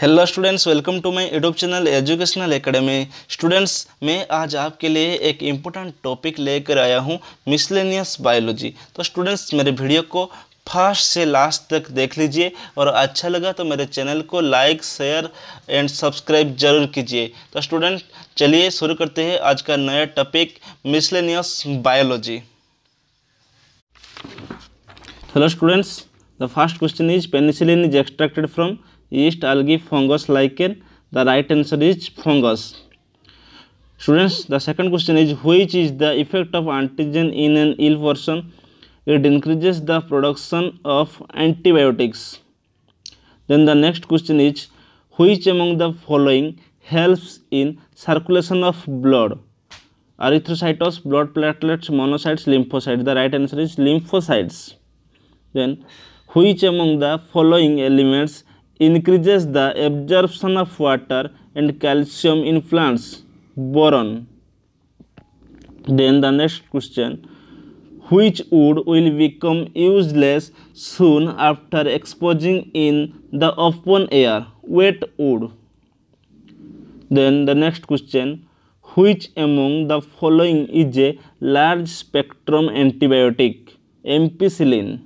Hello students welcome to my YouTube channel educational academy students मैं आज आपके लिए एक इम्पोर्टेंट टॉपिक लेकर आया हूँ मिसलेनियस बायोलॉजी तो स्टूडेंट्स मेरे वीडियो को फर्स्ट से लास्ट तक देख लीजिए और अच्छा लगा तो मेरे चैनल को लाइक शेयर एंड सब्सक्राइब जरूर कीजिए तो स्टूडेंट चलिए शुरू करते हैं आज का नया topic miscellaneous biology hello students the first question is penicillin is extracted from yeast algae fungus lichen the right answer is fungus students the second question is which is the effect of antigen in an ill person it increases the production of antibiotics then the next question is which among the following helps in circulation of blood erythrocytes blood platelets monocytes lymphocytes the right answer is lymphocytes then which among the following elements increases the absorption of water and calcium in plants. Boron. Then the next question. Which wood will become useless soon after exposing in the open air? Wet wood. Then the next question. Which among the following is a large spectrum antibiotic? Ampicillin.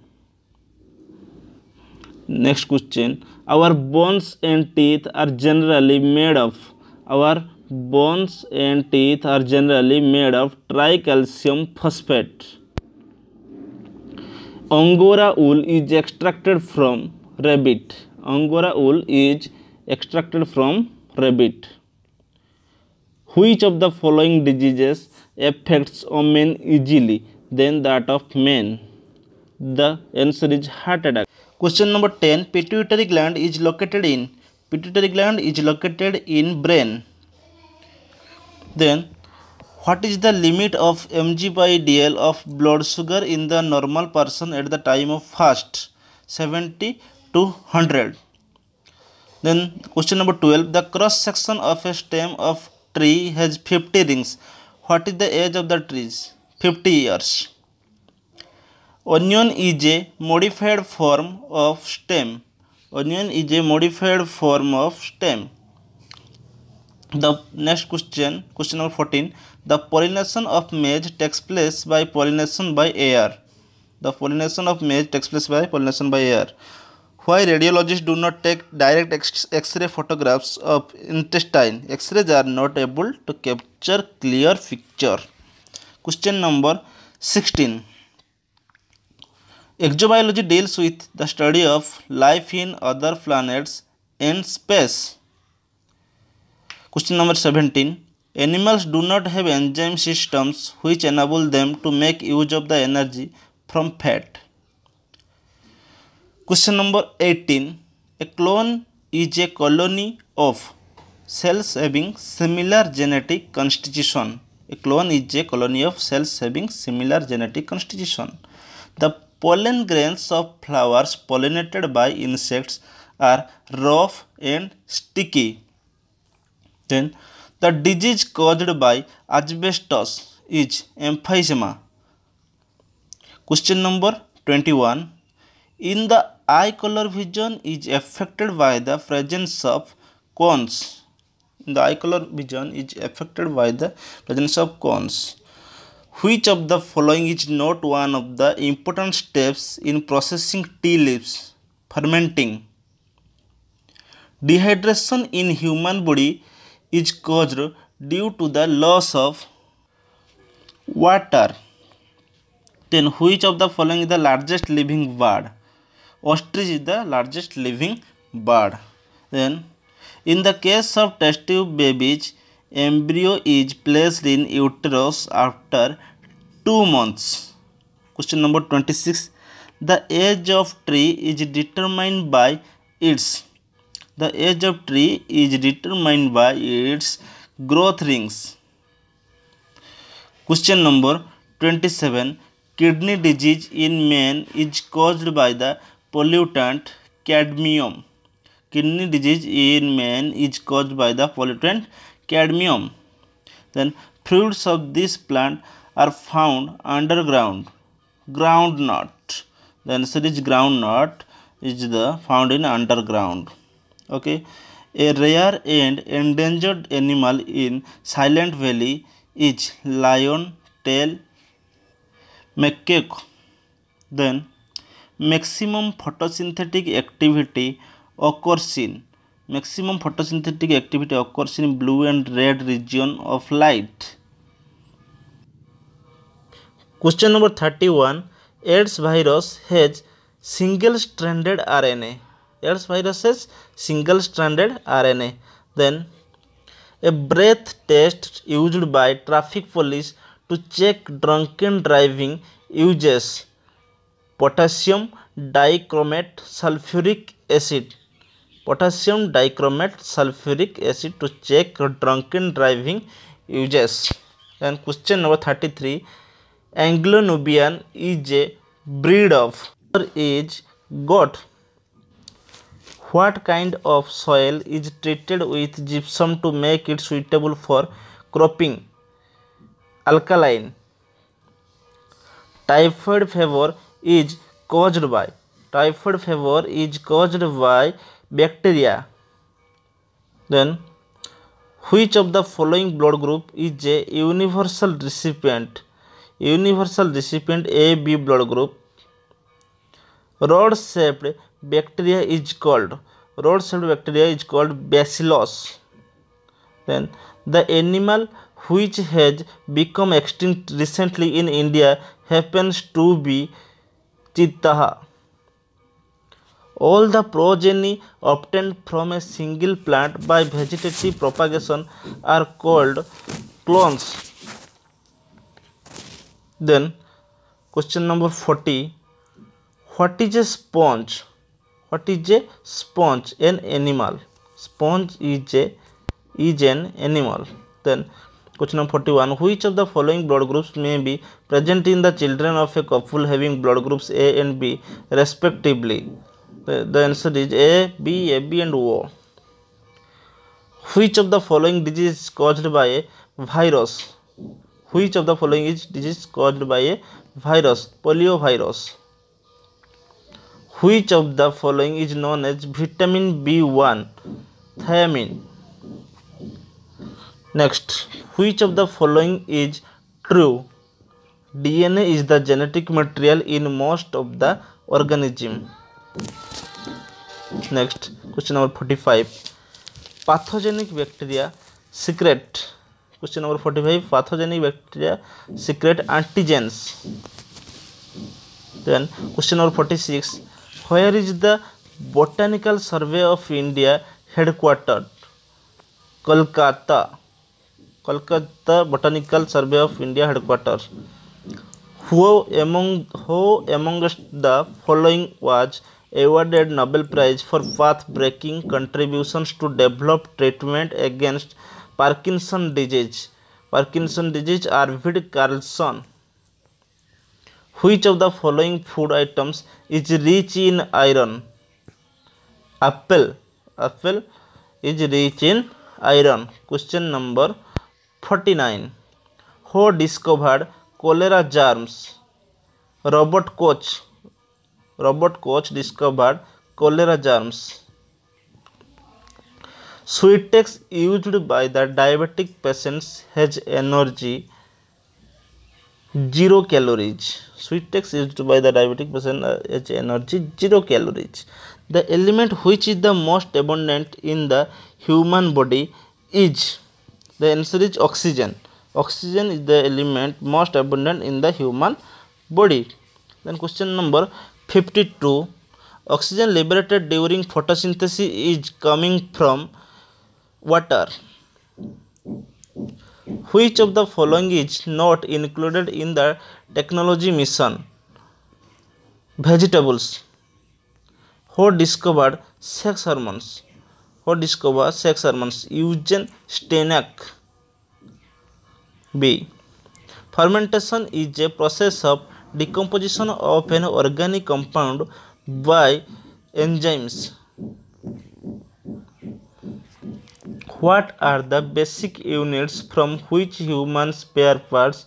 Next question. our bones and teeth are generally made of our bones and teeth are generally made of tricalcium phosphate angora wool is extracted from rabbit angora wool is extracted from rabbit which of the following diseases affects women easily than that of men the answer is heart attack Question number 10. Pituitary gland is located in. Pituitary gland is located in brain. Then, what is the limit of mg by dl of blood sugar in the normal person at the time of fast? 70 to 100. Then, question number 12. The cross section of a stem of tree has 50 rings. What is the age of the trees? 50 years. Onion is a modified form of stem. Onion is a modified form of stem. The next question, question number 14. The pollination of maize takes place by pollination by air. The pollination of maize takes place by pollination by air. Why radiologists do not take direct X-ray photographs of intestine? X-rays are not able to capture clear picture. Question number 16. Exobiology deals with the study of life in other planets and space. Question number 17. Animals do not have enzyme systems which enable them to make use of the energy from fat. Question number 18. A clone is a colony of cells having similar genetic constitution. A clone is a colony of cells having similar genetic constitution. The Pollen grains of flowers pollinated by insects are rough and sticky. Then the disease caused by asbestos is emphysema. Question number 21. In the eye color vision is affected by the presence of cones. In the eye color vision is affected by the presence of cones which of the following is not one of the important steps in processing tea leaves fermenting dehydration in human body is caused due to the loss of water then which of the following is the largest living bird ostrich is the largest living bird then in the case of test tube babies embryo is placed in uterus after 2 months question number 26 the age of tree is determined by its the age of tree is determined by its growth rings question number 27 kidney disease in men is caused by the pollutant cadmium kidney disease in men is caused by the pollutant cadmium. Then fruits of this plant are found underground. Groundnut. Then, answer is groundnut is the found in underground. Okay. A rare and endangered animal in Silent Valley is lion tail macaque. Then maximum photosynthetic activity occurs in maximum photosynthetic activity occurs in blue and red region of light question number 31 aids virus has single stranded rna aids virus has single stranded rna then a breath test used by traffic police to check drunken driving uses potassium dichromate sulfuric acid potassium dichromate sulphuric acid to check drunken driving uses and question number thirty three Anglo-Nubian is a breed of is goat what kind of soil is treated with gypsum to make it suitable for cropping alkaline typhoid fever is caused by typhoid fever is caused by bacteria. Then, which of the following blood group is a universal recipient? Universal recipient AB blood group. Rod shaped bacteria is called rod shaped bacteria is called bacillus. Then, the animal which has become extinct recently in India happens to be chittaha. All the progeny obtained from a single plant by vegetative propagation are called clones. Then question number 40 what is a sponge? What is a sponge? An animal. Sponge is a is an animal. Then Question number 41. Which of the following blood groups may be present in the children of a couple having blood groups A and B respectively? the, answer is a b A, B and o which of the following disease is caused by a virus which of the following is disease caused by a virus polio virus which of the following is known as vitamin b1 thiamine next which of the following is true dna is the genetic material in most of the organism next question number forty five pathogenic bacteria secrete question number forty five pathogenic bacteria secrete antigens then question number forty six where is the Botanical Survey of India headquarter Kolkata Kolkata Botanical Survey of India headquarter who among who among the following was awarded Nobel Prize for path-breaking contributions to develop treatment against Parkinson disease. Parkinson disease Arvid Carlson. Which of the following food items is rich in iron? Apple. Apple is rich in iron. Question number 49. Who discovered cholera germs? Robert Koch. Robert Koch discovered cholera germs. Sweetex used by the diabetic patients has energy zero calories. Sweetex used by the diabetic patient uh, has energy zero calories. The element which is the most abundant in the human body is the answer is oxygen. Oxygen is the element most abundant in the human body. Then question number 52 oxygen liberated during photosynthesis is coming from water which of the following is not included in the technology mission vegetables who discovered sex hormones who discovered sex hormones Eugen Steinach b fermentation is a process of decomposition of an organic compound by enzymes. What are the basic units from which human spare parts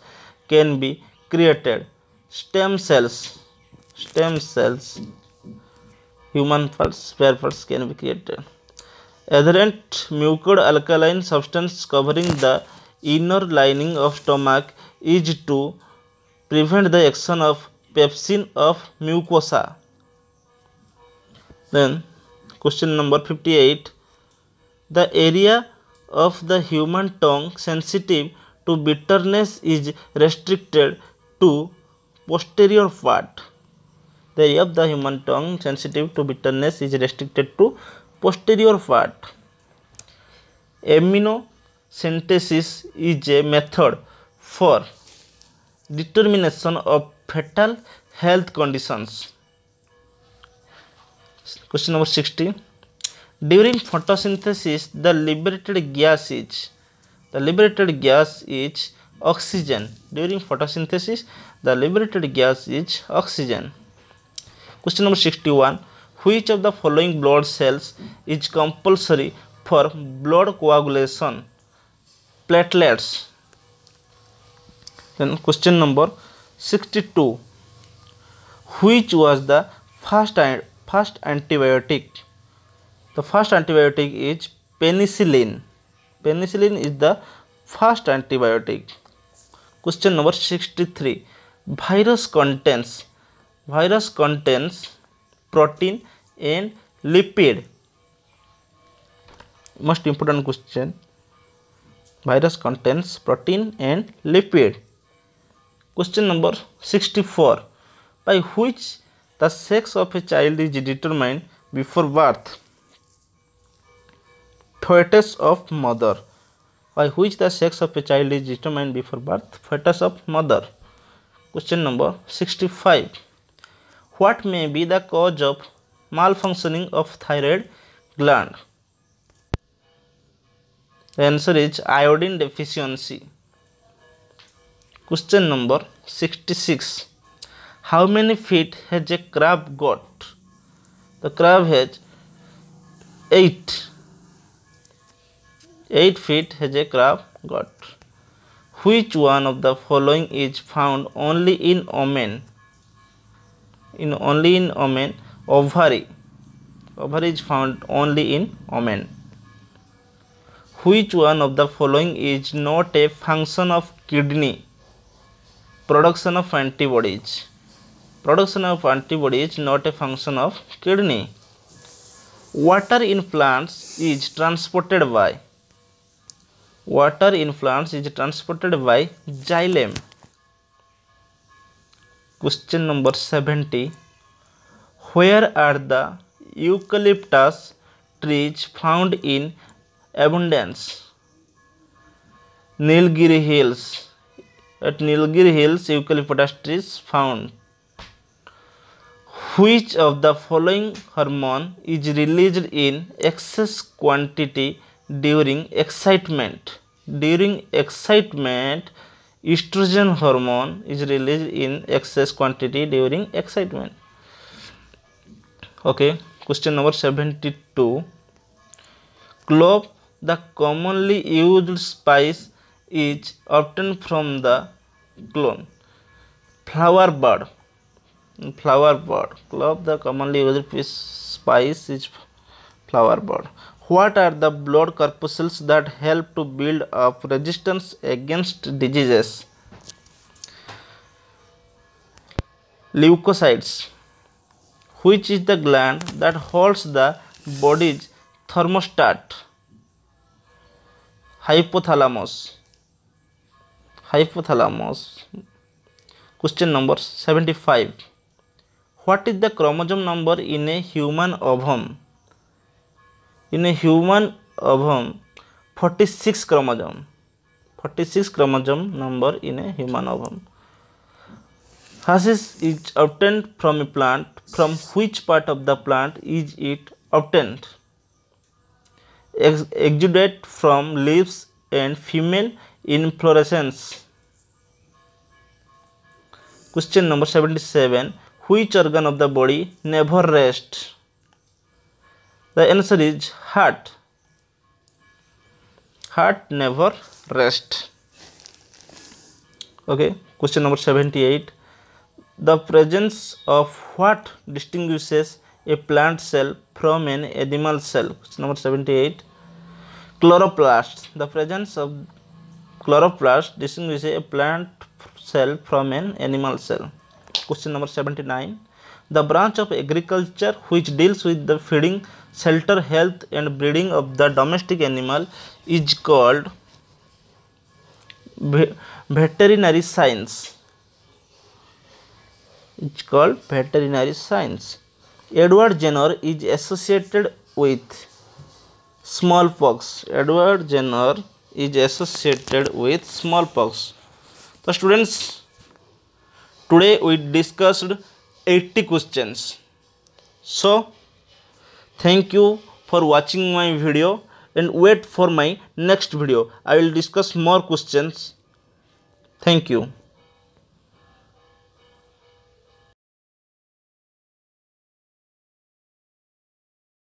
can be created? Stem cells. Stem cells. Human parts, spare parts can be created. Adherent mucoid alkaline substance covering the inner lining of stomach is to prevent the action of pepsin of mucosa then question number 58 the area of the human tongue sensitive to bitterness is restricted to posterior part the area of the human tongue sensitive to bitterness is restricted to posterior part synthesis is a method for determination of foetal health conditions question number sixty during photosynthesis the liberated gas is the liberated gas is oxygen during photosynthesis the liberated gas is oxygen question number 61 which of the following blood cells is compulsory for blood coagulation platelets Then question number 62. Which was the first, first antibiotic? The first antibiotic is penicillin. Penicillin is the first antibiotic. Question number 63. Virus contains. Virus contains protein and lipid. Most important question. Virus contains protein and lipid. Question number sixty four by who the sex of a child is determined before birth foetus of mother by who the sex of a child is determined before birth foetus of mother question number sixty five what may be the cause of malfunctioning of thyroid gland answer is iodine deficiency Question number 66. How many feet has a crab got? The crab has 8. 8 feet has a crab got. Which one of the following is found only in omen? In only in omen, ovary. Ovary is found only in omen. Which one of the following is not a function of kidney? production of antibodies production of antibodies not a function of kidney water in plants is transported by water in plants is transported by xylem question number 70 where are the eucalyptus trees found in abundance nilgiri hills at Nilgiri Hills, eucalyptus trees found. Which of the following hormone is released in excess quantity during excitement? During excitement, estrogen hormone is released in excess quantity during excitement. Okay, question number 72. Clove, the commonly used spice is obtained from the clone. Flower bud. Flower bud. Club the commonly used spice is flower bud. What are the blood corpuscles that help to build up resistance against diseases? Leukocytes, which is the gland that holds the body's thermostat. Hypothalamus, hypothalamus question number 75 what is the chromosome number in a human ovum in a human ovum 46 chromosome 46 chromosome number in a human ovum Hashish is obtained from a plant. From which part of the plant is it obtained? Ex exudate from leaves and female inflorescence. Question number 77 Which organ of the body never rests? The answer is heart. Heart never rests. Okay, question number 78 The presence of what distinguishes a plant cell from an animal cell? Question number 78 Chloroplasts. The presence of Chloroplast distinguishes a plant cell from an animal cell. Question number 79. The branch of agriculture which deals with the feeding, shelter, health and breeding of the domestic animal is called veterinary science. It's called veterinary science. Edward Jenner is associated with smallpox. Edward Jenner is associated with smallpox. So students, today we discussed 80 questions. So thank you for watching my video and wait for my next video. I will discuss more questions. Thank you.